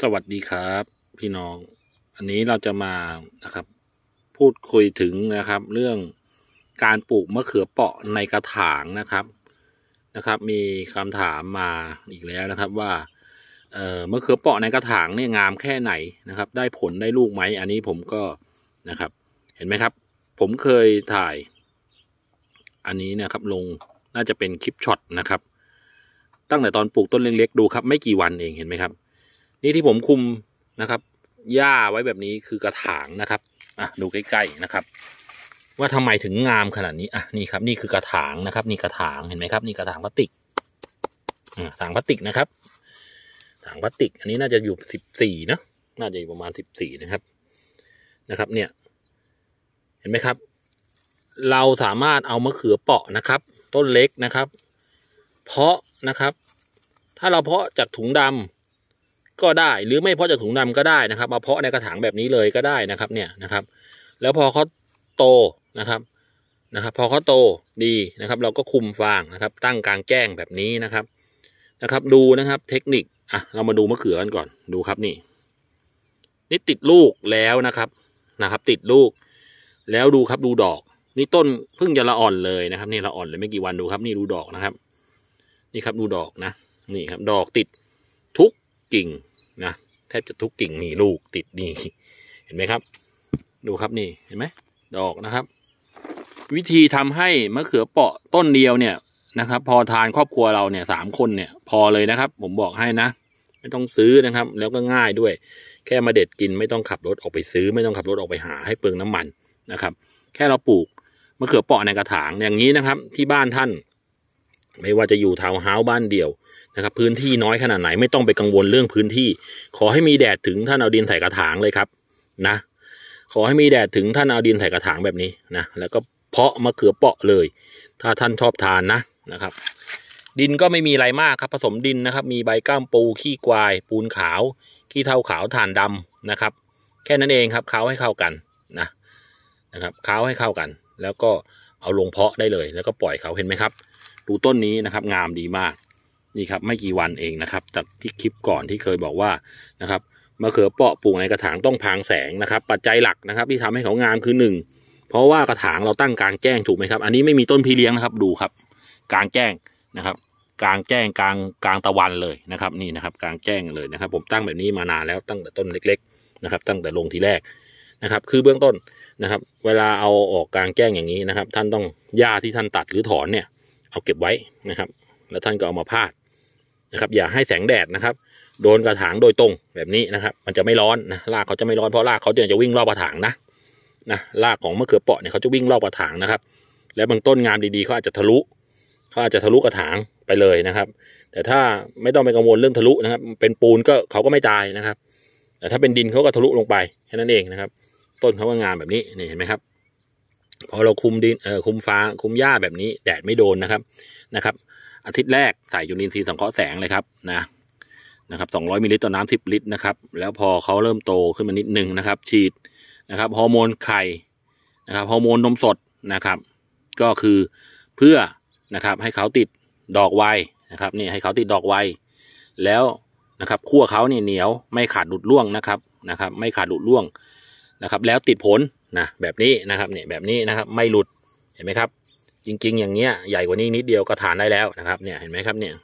สวัสดีครับพี่น้อง อันนี้เราจะมานะครับ พูดคุยถึงนะครับ เรื่องการปลูกมะเขือเปาะในกระถางนะครับนะครับ มีคำถามมาอีกแล้วนะครับ ว่าเอ่อมะเขือเปาะในกระถางเนี่ยงามแค่ไหนนะครับ ได้ผลได้ลูกไหม อันนี้ผมก็นะครับ เห็นไหมครับ ผมเคยถ่ายอันนี้นะครับลงน่าจะเป็นคลิปช็อตนะครับตั้งแต่ตอนปลูกต้นเล็กๆดูครับไม่กี่วันเองเห็นไหมครับนี่ที่ผมคุมนะครับหญ้าไว้แบบนี้คือกระถางนะครับอ่ะดูใกล้ๆนะครับ ว่าทำไมถึงงามขนาดนี้อ่ะนี่ครับ นี่คือกระถางนะครับ นี่กระถางเห็นไหมครับนี่กระถางพลาสติกอ่ะถางพลาสติกนะครับถางพลาสติกอันนี้น่าจะอยู่สิบสี่เนะน่าจะอยู่ประมาณสิบสี่นะครับนะครับ เนี่ย เห็นไหมครับ เราสามารถเอามะเขือเปาะนะครับ ต้นเล็กนะครับ เพาะนะครับ ถ้าเราเพาะจากถุงดำก็ได้หรือไม่เพาะจากถุงดำก็ได้นะครับมาเพาะในกระถางแบบนี้เลยก็ได้นะครับเนี่ยนะครับ แล้วพอเขาโตนะครับนะครับ พอเขาโตดีนะครับ เราก็คุมฟางนะครับ ตั้งกลางแจ้งแบบนี้นะครับนะครับ ดูนะครับเทคนิคอ่ะเรามาดูมะเขือกันก่อนดูครับนี่นี่ติดลูกแล้วนะครับนะครับ ติดลูก แล้วดูครับ ดูดอกนี่ต้นเพิ่งจะละอ่อนเลยนะครับนี่ละอ่อนเลยไม่กี่วันดูครับนี่ดูดอกนะครับ นี่ครับดูดอกนะนี่ครับ ดอกติดทุกกิ่งนะแทบจะทุกกิ่งมีลูกติดนี่เห็นไหมครับ ดูครับนี่ เห็นไหม ดอกนะครับ วิธีทำให้มะเขือเปาะต้นเดียวเนี่ยนะครับ พอทานครอบครัวเราเนี่ยสามคนเนี่ย พอเลยนะครับ ผมบอกให้นะไม่ต้องซื้อนะครับ แล้วก็ง่ายด้วย แค่มาเด็ดกินไม่ต้องขับรถออกไปซื้อ ไม่ต้องขับรถออกไปหาให้เปลืองน้ำมันนะครับ แค่เราปลูกมะเขือเปาะในกระถางอย่างนี้นะครับ ที่บ้านท่านไม่ว่าจะอยู่ทาวน์เฮาส์บ้านเดี่ยวนะครับ พื้นที่น้อยขนาดไหนไม่ต้องไปกังวลเรื่องพื้นที่ ขอให้มีแดดถึงท่านเอาดินใส่กระถางเลยครับนะ ขอให้มีแดดถึงท่านเอาดินใส่กระถางแบบนี้นะแล้วก็เพาะมะเขือเปาะเลย ถ้าท่านชอบทานนะนะครับ ดินก็ไม่มีอะไรมากครับ ผสมดินนะครับ มีใบก้ามปูขี้กวาย ปูนขาว ขี้เท่าขาวถ่านดำนะครับ แค่นั้นเองครับเขาให้เข้ากันนะนะครับเขาให้เข้ากัน แล้วก็เอาลงเพาะได้เลย แล้วก็ปล่อยเขาเห็นไหมครับดูต้นนี้นะครับงามดีมากนี่ครับ ไม่กี่วันเองนะครับจากที่คลิปก่อนที่เคยบอกว่านะครับมะเขือเปาะปลูกในกระถางต้องพางแสงนะครับ ปัจจัยหลักนะครับที่ทำให้เขางามคือหนึ่งเพราะว่ากระถางเราตั้งกลางแจ้งถูกไหมครับอันนี้ไม่มีต้นพีเลี้ยงนะครับดูครับ กลางแจ้งนะครับ กลางแจ้งกลางกลางตะวันเลยนะครับ นี่นะครับกลางแจ้งเลยนะครับ ผมตั้งแบบนี้มานานแล้วตั้งแต่ต้นเล็ก ๆ นะครับ ตั้งแต่ลงทีแรกนะครับ คือเบื้องต้นนะครับ เวลาเอาออกกลางแจ้งอย่างนี้นะครับ ท่านต้องหญ้าที่ท่านตัดหรือถอนเนี่ยเอาเก็บไว้นะครับ แล้วท่านก็เอามาพาดนะครับ อย่าให้แสงแดดนะครับ โดนกระถางโดยตรงแบบนี้นะครับ มันจะไม่ร้อนนะรากเขาจะไม่ร้อนเพราะรากเขาจะวิ่งรอบกระถางนะนะรากของมะเขือเปาะเนี่ยเขาจะวิ่งรอบกระถางนะครับ และบางต้นงามดีๆเขาอาจจะทะลุเขาอาจจะทะลุกระถางไปเลยนะครับ แต่ถ้าไม่ต้องไปกังวลเรื่องทะลุนะครับ เป็นปูนก็เขาก็ไม่ตายนะครับ แต่ถ้าเป็นดินเขาก็ทะลุลงไปแค่นั้นเองนะครับ ต้นเขาก็งามแบบนี้นี่เห็นไหมครับพอเราคุมดิน เอ่อ คุมฟ้าคุมหญ้าแบบนี้แดดไม่โดนนะครับ นะครับอาทิตย์แรกใส่ยูนินซีสังเคราะห์แสงเลยครับ นะ นะครับ200มิลลิลิตรต่อน้ำ10 ลิตรนะครับ แล้วพอเขาเริ่มโตขึ้นมานิดหนึ่งนะครับ ฉีดนะครับฮอร์โมนไข่นะครับฮอร์โมนนมสดนะครับ ก็คือเพื่อนะครับให้เขาติดดอกไวนะครับนี่ให้เขาติดดอกไว แล้วนะครับขั้วเขาเนี่ยเหนียวไม่ขาดหลุดร่วงนะครับนะครับ ไม่ขาดหลุดร่วงนะครับ แล้วติดผลนะแบบนี้นะครับเนี่ยแบบนี้นะครับไม่หลุดเห็นไหมครับ จริงๆ อย่างเงี้ยใหญ่กว่านี้นิดเดียวก็ฐานได้แล้วนะครับ เนี่ยเห็นไหมครับเนี่ย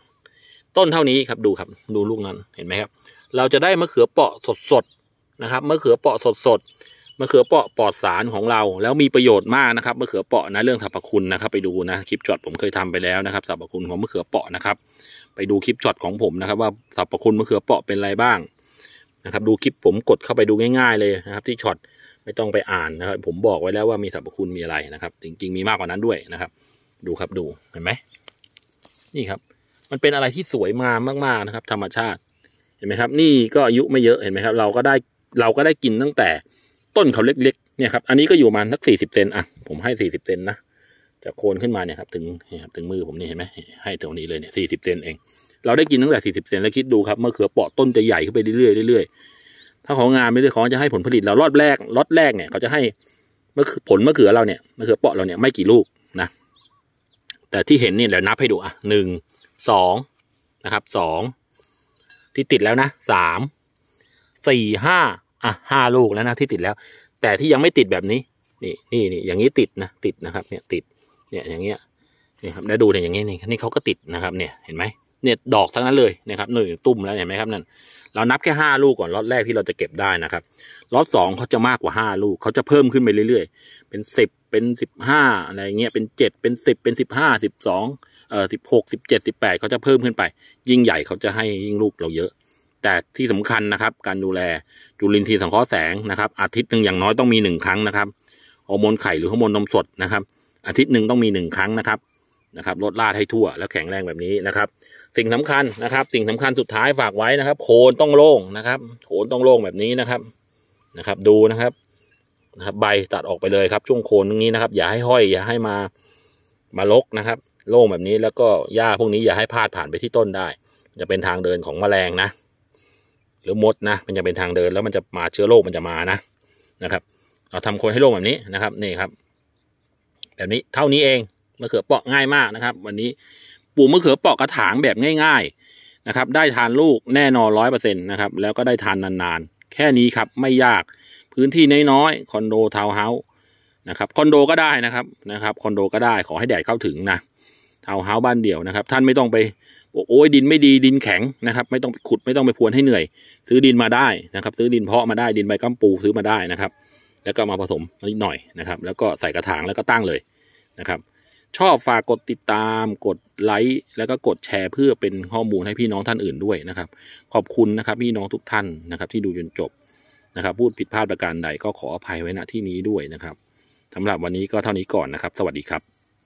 ต้นเท่านี้ครับดูครับดูลูกนั้นเห็นไหมครับ เราจะได้มะเขือเปาะสดๆนะครับมะเขือเปาะสดๆมะเขือเปาะปลอดสารของเรา แล้วมีประโยชน์มากนะครับมะเขือเปาะนะเรื่องสรรพคุณนะครับไปดูนะคลิปช็อตผมเคยทำไปแล้วนะครับสรรพคุณของมะเขือเปาะนะครับ ไปดูคลิปช็อตของผมนะครับ ว่าสรรพคุณมะเขือเปาะเป็นอะไรบ้างนะครับดูคลิปผมกดเข้าไปดูง่ายๆเลยนะครับที่ช็อตไม่ต้องไปอ่านนะครับผมบอกไว้แล้วว่ามีสรรพคุณมีอะไรนะครับ จริง ๆ มีมากกว่านั้นด้วยนะครับ ดูครับดูเห็นไหมนี่ครับ มันเป็นอะไรที่สวยมามากๆ นะครับ ธรรมชาติ เห็นไหมครับ นี่ก็อายุไม่เยอะเห็นไหมครับ เราก็ได้เราก็ได้กินตั้งแต่ ต้นเขาเล็กๆเนี่ยครับอันนี้ก็อยู่มาสักสี่สิบเซนอ่ะผมให้สี่สิบเซนนะจากโคนขึ้นมาเนี่ยครับ ถึงครับถึงมือผมนี่เห็นไหมให้ตรงนี้เลยเนี่ยสี่สิบเซนเอง เราได้กินตั้งแต่สี่สิบเซนแล้วคิดดูครับเมื่อเขือเปาะต้นจะใหญ่ขึ้นไปเรื่อยๆเรื่อยถ้าของงานไม่ได้ของจะให้ผลผลิตเราลอดแรกลอดแรกเนี่ยเขาจะให้มะผลมะเขือเราเนี่ยมะเขือเปาะเราเนี่ยไม่กี่ลูกนะแต่ที่เห็นนี่เดี๋ยวนับให้ดูอ่ะหนึ่งสองนะครับสองที่ติดแล้วนะสามสี่ห้าอ่ะห้าลูกแล้วนะที่ติดแล้ว แต่ที่ยังไม่ติดแบบนี้นี่นี่นี่อย่างนี้ติดนะติดนะครับ เนี่ย ติดเนี่ยอย่างเงี้ยนี่ครับแล้วดูเนี่ยอย่างเงี้ยนี่นี่เขาก็ติดนะครับ เนี่ยเห็นไหมเนี่ยดอกทั้งนั้นเลยนะครับหนึ่งตุ่มแล้วเห็นไหมครับนั่นเรานับแค่ห้าลูกก่อนล็อตแรกที่เราจะเก็บได้นะครับล็อตสองเขาจะมากกว่าห้าลูก เขาจะเพิ่มขึ้นไปเรื่อย ๆ เป็นสิบเป็นสิบห้าอะไรเงี้ยเป็นเจ็ดเป็นสิบเป็นสิบห้าสิบสองเอ่อสิบหกสิบเจ็ดสิบแปดเขาจะเพิ่มขึ้นไป ยิ่งใหญ่เขาจะให้ยิ่งลูกเราเยอะ แต่ที่สำคัญนะครับการดูแลจุลินทรีย์สังเคราะห์แสงนะครับอาทิตย์หนึ่งอย่างน้อยต้องมีหนึ่งครั้งนะครับฮอร์โมนไข่หรือฮอร์โมนนมสดนะครับ อาทิตย์หนึ่งต้องมีหนึ่งครั้งนะครับนะครับลดลาดให้ทั่วแล้วแข็งแรงแบบนี้นะครับ สิ่งสำคัญนะครับ สิ่งสำคัญสุดท้ายฝากไว้นะครับ โคนต้องโล่งนะครับโคนต้องโล่งแบบนี้นะครับนะครับ ดูนะครับนะครับ ใบตัดออกไปเลยครับ ช่วงโคนตรงนี้นะครับ อย่าให้ห้อยอย่าให้มามาลกนะครับ โล่งแบบนี้แล้วก็หญ้าพวกนี้อย่าให้พาดผ่านไปที่ต้นได้ จะเป็นทางเดินของแมลงนะ หรือมดนะมันจะเป็นทางเดินแล้วมันจะมาเชื้อโรคมันจะมานะนะครับเราทำโคนให้โล่งแบบนี้นะครับนี่ครับ แบบนี้เท่านี้เองมะเขือเปาะง่ายมากนะครับ วันนี้ปลูกมะเขือเปาะกระถางแบบง่าย ๆนะครับ ได้ทานลูกแน่นอนร้อยเปอร์เซ็นต์นะครับแล้วก็ได้ทานนานๆแค่นี้ครับ ไม่ยากพื้นที่น้อยๆคอนโดทาวน์เฮาส์นะครับคอนโดก็ได้นะครับนะครับคอนโดก็ได้ขอให้แดดเข้าถึงนะทาวน์เฮาส์บ้านเดี่ยวนะครับ ท่านไม่ต้องไป โอ้ยดินไม่ดีดินแข็งนะครับ ไม่ต้องขุดไม่ต้องไปพวนให้เหนื่อย ซื้อดินมาได้นะครับ ซื้อดินเพาะมาได้ดินใบกัมปูซื้อมาได้นะครับ แล้วก็มาผสมนิดหน่อยนะครับ แล้วก็ใส่กระถางแล้วก็ตั้งเลยนะครับชอบฝากกดติดตามกดไลค์แล้วก็กดแชร์เพื่อเป็นข้อมูลให้พี่น้องท่านอื่นด้วยนะครับขอบคุณนะครับพี่น้องทุกท่านนะครับที่ดูจนจบนะครับ พูดผิดพลาดประการใดก็ขออภัยไว้ณที่นี้ด้วยนะครับสำหรับวันนี้ก็เท่านี้ก่อนนะครับ สวัสดีครับ